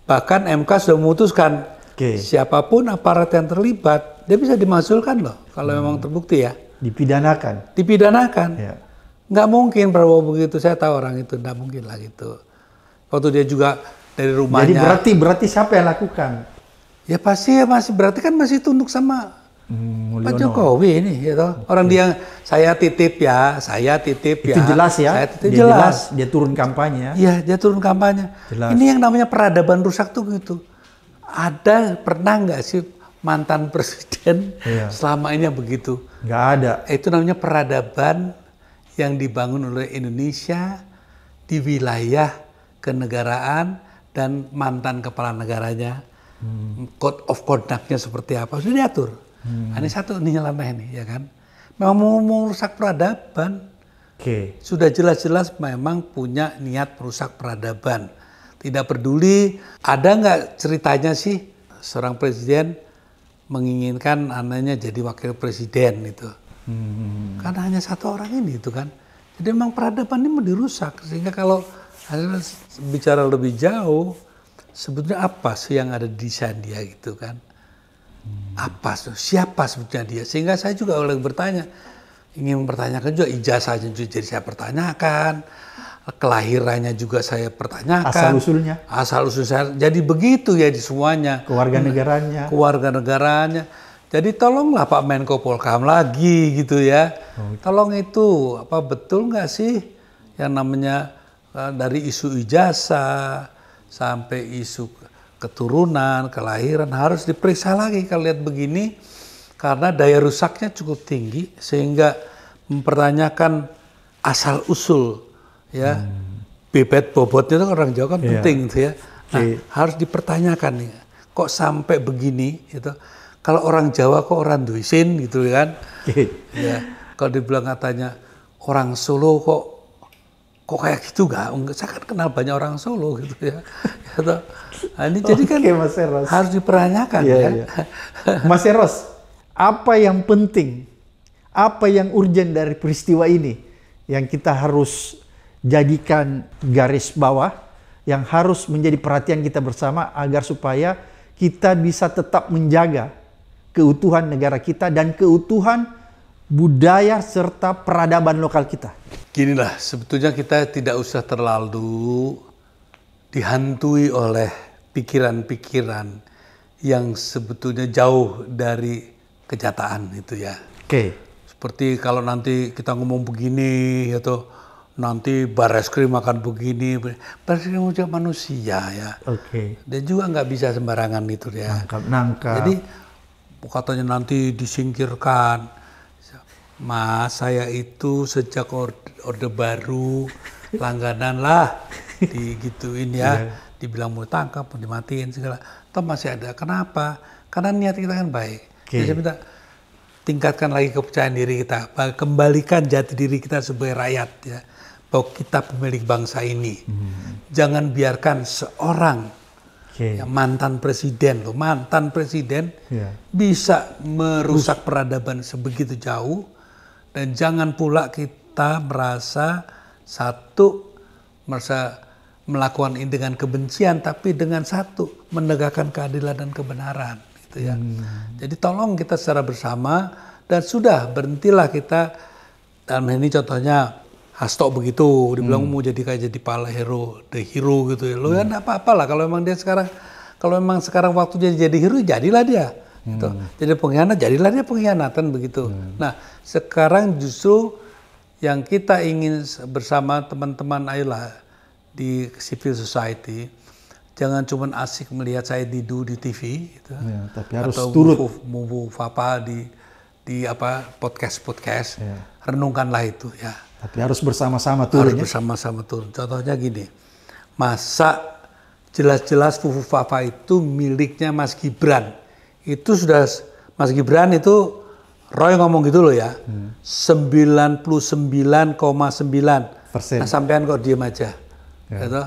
A: bahkan MK sudah memutuskan okay. siapapun aparat yang terlibat dia bisa dimasukkan loh kalau hmm. memang terbukti ya. Dipidanakan. Dipidanakan. Ya. Nggak mungkin Prabowo begitu. Saya tahu orang itu nggak mungkin lah gitu. Waktu dia juga dari rumahnya. Jadi berarti berarti siapa yang lakukan? Ya pasti ya masih berarti kan masih tunduk sama hmm, Pak Jokowi ini, gitu. Ya okay. orang dia saya titip ya, saya titip ya. Itu jelas ya. Saya titip dia jelas. jelas. Dia turun kampanye. Iya, dia turun kampanye. Jelas. Ini yang namanya peradaban rusak tuh gitu. Ada pernah nggak sih mantan presiden iya. selama ini yang begitu. Nggak ada. Itu namanya peradaban yang dibangun oleh Indonesia di wilayah kenegaraan dan mantan kepala negaranya. Hmm. Code of conduct-nya seperti apa, sudah diatur. Hmm. Ini satu, ini nyeleneh ini ya kan. Memang mau merusak peradaban. Oke. Okay. Sudah jelas-jelas memang punya niat merusak peradaban. Tidak peduli, ada nggak ceritanya sih seorang presiden menginginkan anaknya jadi wakil presiden itu. Hmm. Karena hanya satu orang ini itu kan. Jadi memang peradaban ini mau dirusak sehingga kalau bicara lebih jauh sebetulnya apa sih yang ada di Sandia gitu kan? Hmm. Apa siapa sebetulnya dia? Sehingga saya juga oleh bertanya ingin mempertanyakan juga ijazahnya jadi saya pertanyakan kelahirannya juga saya pertanyakan. Asal usulnya. Asal usul saya. Jadi begitu ya di semuanya. Keluarga negaranya. Keluarga negaranya. Jadi tolonglah Pak Menko Polkam lagi gitu ya. Oh, gitu. Tolong itu apa betul nggak sih yang namanya eh, dari isu ijazah sampai isu keturunan, kelahiran harus diperiksa lagi kalau lihat begini karena daya rusaknya cukup tinggi sehingga mempertanyakan asal usul ya hmm. bebet bobot itu kan orang Jawa kan yeah. penting itu ya nah, yeah. harus dipertanyakan nih kok sampai begini itu kalau orang Jawa kok orang duisin gitu kan yeah. ya kalau dibilang katanya orang Solo kok kok kayak gitu gak? Saya kan kenal banyak orang Solo gitu ya. Gitu. Nah, ini jadi kan okay, Mas Eros. harus dipertanyakan yeah, ya. Yeah.
B: Mas Eros, apa yang penting, apa yang urgent dari peristiwa ini yang kita harus jadikan garis bawah yang harus menjadi perhatian kita bersama agar supaya kita bisa tetap menjaga keutuhan negara kita dan keutuhan budaya serta peradaban
A: lokal kita. Ginilah, sebetulnya kita tidak usah terlalu dihantui oleh pikiran-pikiran yang sebetulnya jauh dari kenyataan itu ya. Oke. Okay. Seperti kalau nanti kita ngomong begini atau nanti krim akan begini. krim wujud manusia ya. Oke. Okay. Dia juga nggak bisa sembarangan itu ya. Nangkap, nangkap. Jadi katanya nanti disingkirkan. Mas, saya itu sejak orde, orde baru langganan lah digituin ya. Yeah. Dibilang mau tangkap, mau dimatiin segala. Tapi masih ada. Kenapa? Karena niat kita kan baik. Okay. Jadi saya minta tingkatkan lagi kepercayaan diri kita, kembalikan jati diri kita sebagai rakyat ya bahwa kita pemilik bangsa ini. Hmm. Jangan biarkan seorang okay. ya, mantan presiden loh, mantan presiden yeah. bisa merusak Rus. peradaban sebegitu jauh dan jangan pula kita merasa satu merasa melakukan ini dengan kebencian tapi dengan satu menegakkan keadilan dan kebenaran gitu ya. Hmm. Jadi tolong kita secara bersama dan sudah berhentilah kita dalam ini contohnya Hasto begitu dibilang hmm. mau jadi kayak jadi pala hero the hero gitu ya lo hmm. ya enggak apa-apalah kalau memang dia sekarang kalau memang sekarang waktunya jadi hero jadilah dia gitu. hmm. gitu jadi pengkhianat jadilah dia pengkhianatan begitu hmm. nah sekarang justru yang kita ingin bersama teman-teman ayolah di civil society jangan cuma asik melihat saya didu di TV gitu, ya, tapi harus atau turut mau apa di di apa podcast podcast ya. renungkanlah itu ya tapi harus bersama-sama turun. Harus bersama-sama turun. Contohnya gini, masa jelas-jelas Fufu Fafa itu miliknya Mas Gibran. Itu sudah Mas Gibran itu Roy ngomong gitu loh ya. Hmm. 99,9 persen. Nah, sampean kok diem aja. Ya. Gitu.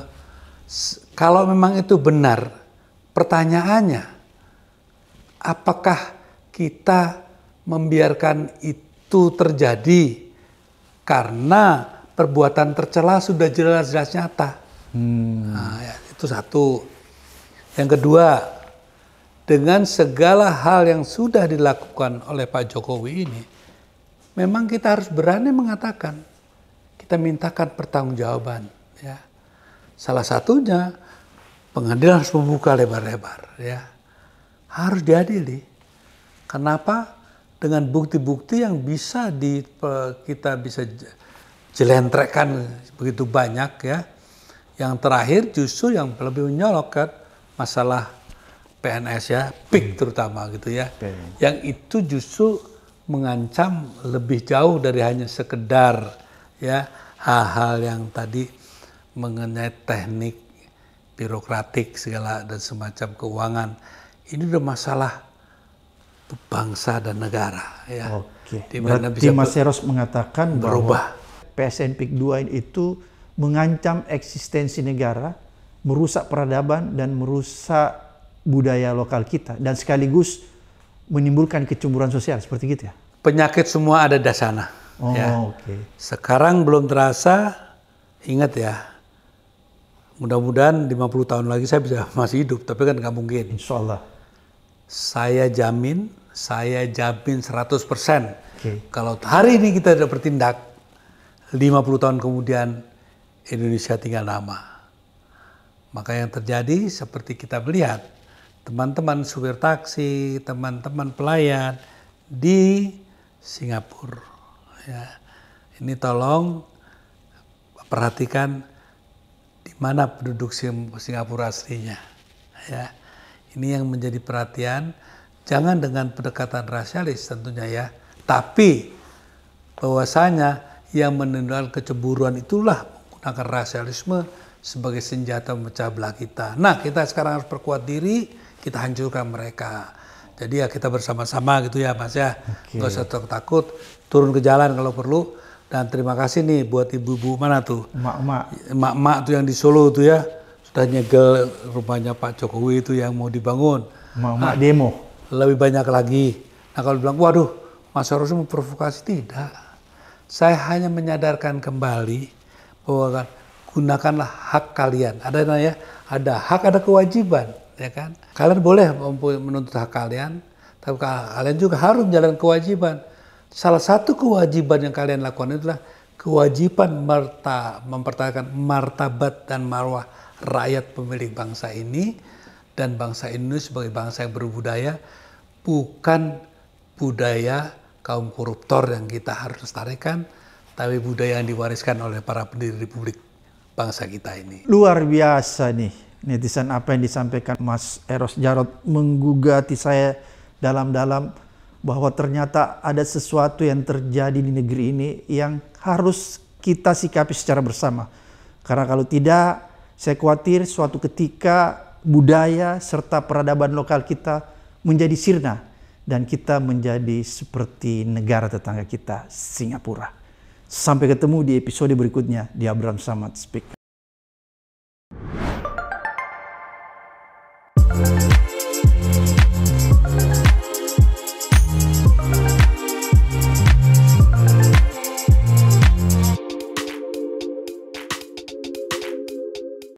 A: Kalau memang itu benar, pertanyaannya apakah kita membiarkan itu terjadi? karena perbuatan tercela sudah jelas-jelas nyata. Hmm. Nah, ya, itu satu. Yang kedua, dengan segala hal yang sudah dilakukan oleh Pak Jokowi ini, memang kita harus berani mengatakan kita mintakan pertanggungjawaban. Ya. Salah satunya pengadilan harus membuka lebar-lebar. Ya. Harus diadili. Kenapa? dengan bukti-bukti yang bisa di, kita bisa jelentrekan begitu banyak ya. Yang terakhir justru yang lebih menyolokkan masalah PNS ya, PIK hmm. terutama gitu ya. Okay. Yang itu justru mengancam lebih jauh dari hanya sekedar ya hal-hal yang tadi mengenai teknik birokratik segala dan semacam keuangan. Ini udah masalah bangsa dan negara ya. Oke. Okay. Berarti bisa Mas Eros
B: mengatakan berubah. bahwa PSN PIK 2 itu mengancam eksistensi negara, merusak peradaban dan merusak budaya lokal kita dan sekaligus
A: menimbulkan kecemburuan sosial seperti gitu ya. Penyakit semua ada di sana. Oh, ya. oke. Okay. Sekarang belum terasa ingat ya. Mudah-mudahan 50 tahun lagi saya bisa masih hidup, tapi kan nggak mungkin. Insya Allah saya jamin, saya jamin 100%. Okay. Kalau hari ini kita tidak bertindak, 50 tahun kemudian Indonesia tinggal nama. Maka yang terjadi seperti kita melihat, teman-teman supir taksi, teman-teman pelayan di Singapura. Ya. Ini tolong perhatikan di mana penduduk Singapura aslinya. Ya ini yang menjadi perhatian, jangan dengan pendekatan rasialis tentunya ya, tapi bahwasanya yang menendang kecemburuan itulah menggunakan rasialisme sebagai senjata memecah belah kita. Nah, kita sekarang harus perkuat diri, kita hancurkan mereka. Jadi ya kita bersama-sama gitu ya Mas ya. Okay. Gak usah takut, turun ke jalan kalau perlu. Dan terima kasih nih buat ibu-ibu mana tuh? mak-mak, mak-mak tuh yang di Solo tuh ya dan nyegel rumahnya Pak Jokowi itu yang mau dibangun. Mau nah, demo. Lebih banyak lagi. Nah kalau bilang, waduh Mas Soros memprovokasi, tidak. Saya hanya menyadarkan kembali bahwa kan, gunakanlah hak kalian. Ada yang ya, ada hak, ada kewajiban, ya kan? Kalian boleh menuntut hak kalian, tapi kalian juga harus menjalankan kewajiban. Salah satu kewajiban yang kalian lakukan adalah kewajiban marta, mempertahankan martabat dan marwah rakyat pemilik bangsa ini dan bangsa ini sebagai bangsa yang berbudaya bukan budaya kaum koruptor yang kita harus lestarikan, tapi budaya yang diwariskan oleh para pendiri republik bangsa kita ini.
B: Luar biasa nih netizen apa yang disampaikan Mas Eros Jarot menggugati saya dalam-dalam bahwa ternyata ada sesuatu yang terjadi di negeri ini yang harus kita sikapi secara bersama. Karena kalau tidak saya khawatir suatu ketika budaya serta peradaban lokal kita menjadi sirna dan kita menjadi seperti negara tetangga kita Singapura. Sampai ketemu di episode berikutnya di Abram Samad Speak.